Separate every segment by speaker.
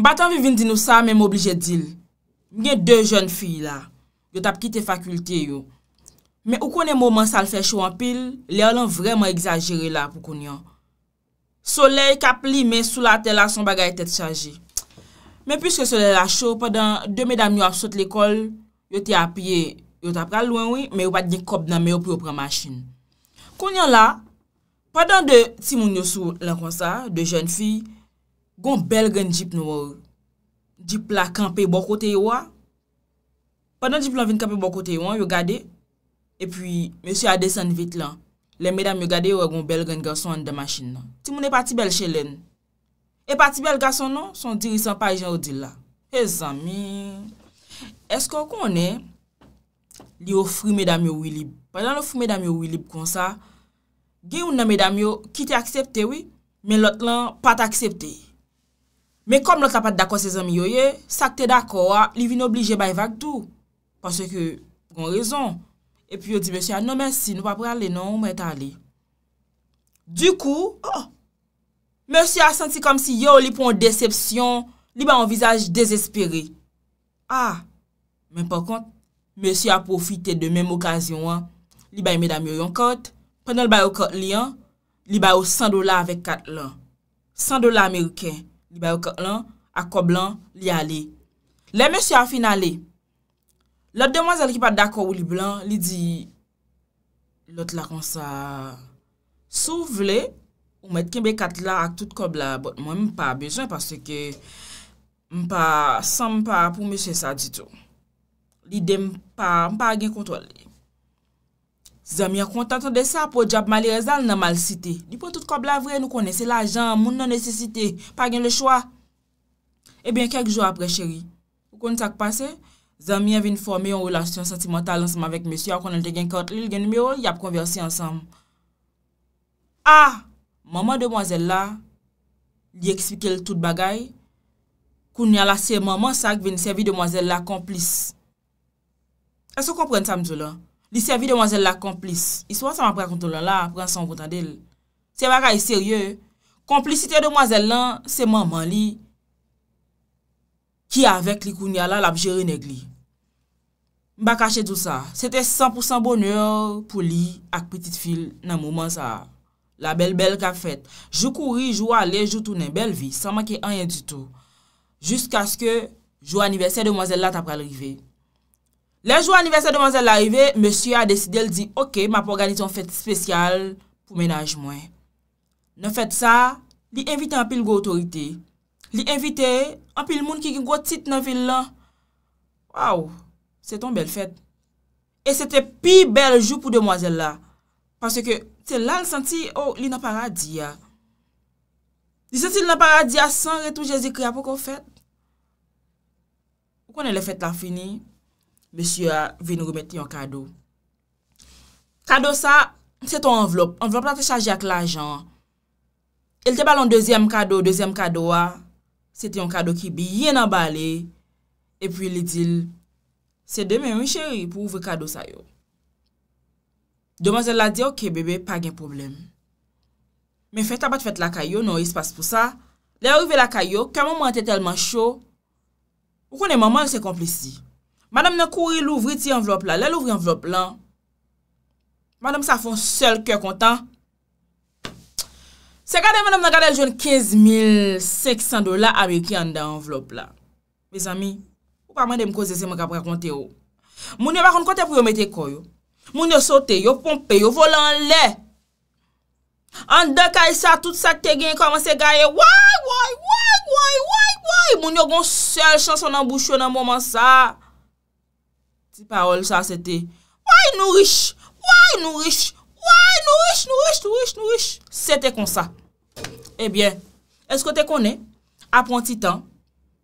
Speaker 1: Batan vi vin di nou sa, men m'oblije dil. Nye de joun fi la, yot ap kite fakulte yo. Men ou konen mouman sal fe chou an pil, le alon vreman exagere la pou konyon. Soleil ka pli men sou la tel la son bagay tet chanji. Men pwiske soleil la chou, padan de medan nou a chote l'ekol, yot te apye, yot apra lwen wè, men yon pat di kop nan mè yo propre machin. Konyon la, padan de ti moun yo sou lan kon sa, de joun fi, Gon bel gen jip nou wou. Jip la kampe bokote yon wou a. Padan jip lan vin kampe bokote yon wou a, yon gade. E pi, monsi a desen vit lan. Le medam yon gade wou a gon bel gen gason an da masin nan. Ti moun e pati bel chelen. E pati bel gason nan, son dirisan pa yon jen wou di la. E zami. Esko konen li ofri medam yon wili. Padan ofri medam yon wili kon sa, gen yon na medam yon ki te aksepte wou, men lot lan pat aksepte yon. men kom nou kapat dako se zanmi yoye, sakte dako, li vin oblije bay vaktou, panse ke pou kon rezon. E pi yo di mèsy a, non mèsy, nou pa prale, non mèy tali. Du kou, oh, mèsy a senti kom si yo li pon decepsyon, li ba envizaj dezespere. Ah, men pan kont, mèsy a profite de mèm okasyon, ah. li bay mèdame yon kote, penel bay yon kote li, li bay yon 100 dola avèk kat lan. 100 dola ameriken, li bayo kat lan, ak kob lan, li ale. Le mèche a fin ale, lot de mwazal ki pat dako ou li blan, li di, lot la kon sa sou vle, ou met kembe kat la ak tout kob la, mwen mpa bejwen, parce ke mpa san mpa pou mèche sa dito. Li dem mpa agen kontwal li. Zan mi an kontantan de sa pou di ap mali rezal nan mal site. Di pou tout kop la vre, nou konese la jan, moun nan nese site, pa gen le chwa. E eh ben, kek jou apre cheri, pou konen sak pase, zan mi an vin forme yon roulasyon sentimental ansama vek mesyo, akonan de gen kaot li, gen numero, yap konverse ansam. Ah, maman demwazel la, li ekspike l tout bagay, kounen la se maman sak vin sevi demwazel la komplis. E so kompren sa mzou la, Li sevi de mwazel la komplis. Iswa sa ma prekontolon la, prensan kontan del. Se baka e serye, Komplisite de mwazel lan, se maman li, Ki avek li kounya la, labjere negli. Mba kache tout sa. Sete 100% bonyeur pou li ak petit fil nan mouman sa. La bel bel ka fèt. Jou kouri, jou ale, jou tounen bel vi. Sanman ki anye dito. Jusk aske, jou aniversè de mwazel la tapre alrive. Le jou aniversè de mwazèl l'arivè, msè a desidè, l di, ok, ma pou organizyon fèt spèsyal pou menaj mwen. Nè fèt sa, li envite anpil go otorite. Li envite anpil moun ki gwo tit nan vil lan. Waw, sè ton bel fèt. E sè te pi bel jou pou de mwazèl la. Pansè ke, tè lan l senti, oh, li nan paradi ya. Li senti nan paradi ya, san re tou jè zikri apou kò fèt. Pou konen l fèt la fini, Besye a vini gomet yon kado. Kado sa, se ton envelop. Envelop la te chaji ak l'ajan. El te balon dezyem kado, dezyem kado wa. Se te yon kado ki biye nan bali. E pwi li dil, se deme yon cheri pou ouvre kado sa yo. Demanze la di, okey bebe, pa gen problem. Men fèt a bat fèt la kayo, nou yon yon spas pou sa. Le yon yon vè la kayo, kè mou mou ante telman chou. Ou konen maman yon se komplisi. Madame nan kouri louvri ti yon vlop la, lè louvri yon vlop lan, madame sa foun sel kyo kontan. Se gade, madame nan gade joun 15,500 dola ame ki yon da yon vlop la. Bezami, pou pa mwen de mkoze se mwen kapre konte yo. Moun yo bakon konte pou yo mete koyo. Moun yo sote, yo pompe, yo volan le. An de kaysa, tout sa te gen koman se gaye, woy, woy, woy, woy, woy, woy, moun yo goun sel chanson nan boucho nan mouman sa. Parol sa sete, woy nou riche, woy nou riche, woy nou riche, nou riche, nou riche, nou riche. Sete konsa. Ebyen, esko te kone, apon ti tan,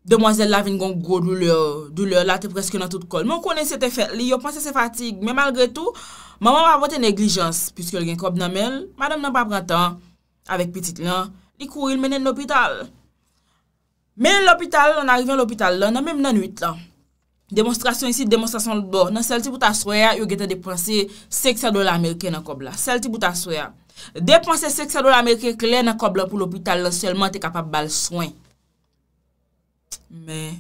Speaker 1: demwazel la vin gon gwo douleur, douleur la te preske nan tout kol. Mwen kone sete fè, li yo panse se fatig, men malgre tou, maman wapote neglijans, piske lgen kob nan men, madame nan pa pran tan, avek petit lan, i kou il menen l'opital. Men l'opital, nan arriven l'opital lan, nan men menen 8 lan. Demonstrasyon isi, demonstrasyon l bo, nan sel ti pou ta swaya, yo gete depanse seksya do la Amerike nan kob la. Sel ti pou ta swaya, depanse seksya do la Amerike klen nan kob la pou l opital la, selman te kapap bal swen. Men,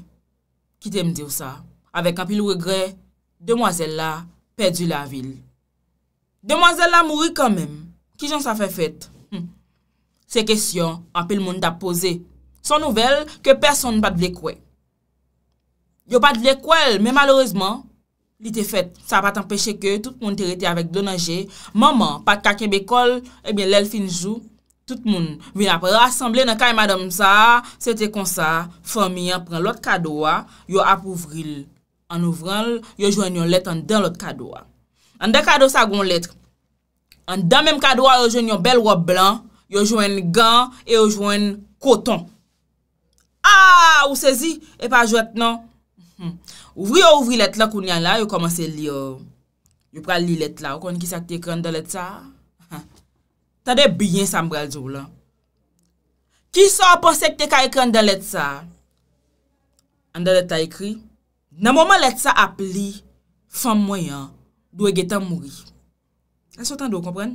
Speaker 1: ki te mdir sa, avek anpil regre, demwazel la, pedi la vil. Demwazel la mouri kanmen, ki jan sa fe fet? Se kesyon, anpil moun da pose, son nouvel, ke person npad vekwe. Yo pa dilekwel, men malourezman, li te fet, sa pa tempeche ke, tout moun te rete avèk donanje. Maman, pat kakebe kol, ebyen eh lèl finjou, tout moun vina pr rassemble nan kay madam sa, se te konsa, fòmian pren lot kadoa, yo ap ouvril. An ouvran, yo jwen yon let an den lot kadoa. An den kado sa goun let, an den menm kadoa yo jwen yon bel wop blan, yo jwen gan, yo jwen koton. A, ah, ou sezi, e eh pa jwet nan? Hmm. Ouvri ou ouvri let la koun yan la, yo komanse li yo Yo pral li let la, wakon ki sakte ekran nda let sa Tade byen sam bral zou la Ki sa apos ekte ka ekran nda let sa Nda let ta ekri Nan mouman let sa ap li, fan mwayan, dwe getan mouri A sotan do kompren?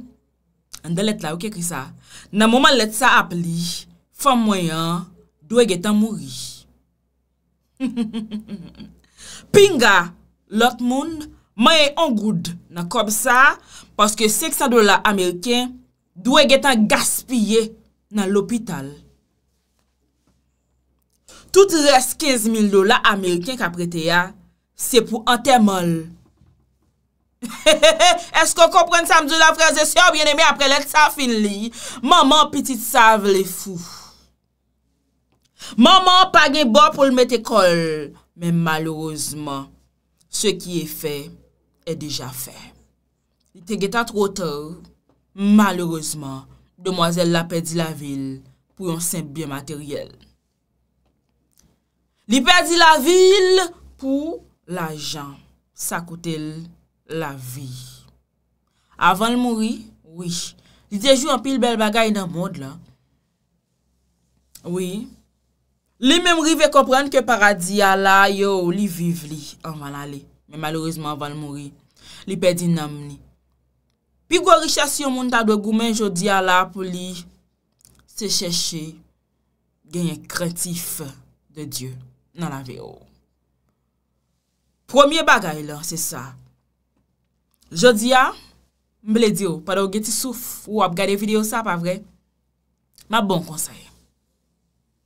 Speaker 1: Nda let la wak ekri sa Nan mouman let sa ap li, fan mwayan, dwe getan mouri Pinga, lot moun, mwen yon goud nan kob sa, paske 600 dola Ameriken, dwe getan gaspye nan l'opital. Tout res 15.000 dola Ameriken ka prete ya, se pou ante mol. Esko kompren sa mdou la freze, se yo bwene mi apre let sa fin li, maman pitit sav le fou. Maman page bo pou l met ekol, men malorozman, se ki e fe, e deja fe. Li te geta tro ter, malorozman, domoazel la pedi la vil, pou yon semp biyemateryel. Li pedi la vil, pou la jan, sa koutel la vi. Avan l mouri, wish, li deju an pil bel bagay nan mod la. Oui, Li memri ve komprenn ke paradiya la yo li viv li anman oh, ale. Men malorizman anman mori. Li pedi nam li. Pi gwa richa si yon moun ta dwe goumen jodi ya la pou li se cheshe genye kretif de Diyo nan la ve yo. Oh. Premier bagay lan se sa. Jodi ya mble diyo. Oh, Padou geti souf ou ap gade video sa pa vre. Ma bon konseye.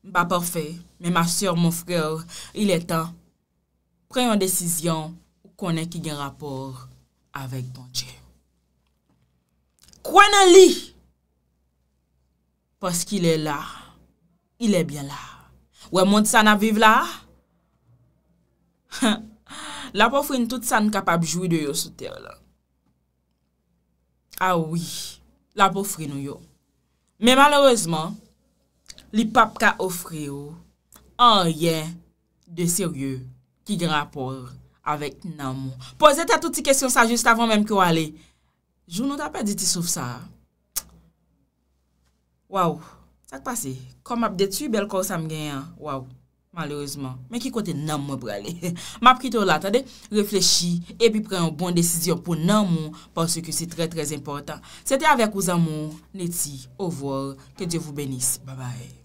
Speaker 1: Ba porfe, men ma sèr, mou frèl, ilè tan. Prey an desisyon, konè ki gen rapor avèk bon chè. Kwa nan li? Posk ilè la, ilè byen la. Ouè, moun sa nan viv la? La po frin tout sa nan kapab jwi de yo sou ah tèr la. A wii, la po frin ou yo. Men malorezman... li pap ka ofre yo, an ryen de seryè ki gran por avèk nan moun. Poze ta touti kesyon sa jist avon mèm ki wale, joun nou ta pa diti souf sa. Waw, sa te pase? Kom ap detu, bel kor sa mgen, waw, malerouzman, men ki kote nan moun brale. Ma prit ou la, ta de reflechi epi pre yon bon desisyon pou nan moun porsi ki si tre trez important. Se te avèk ou zan moun, neti, ouvòr, ke Djevou benis. Babay.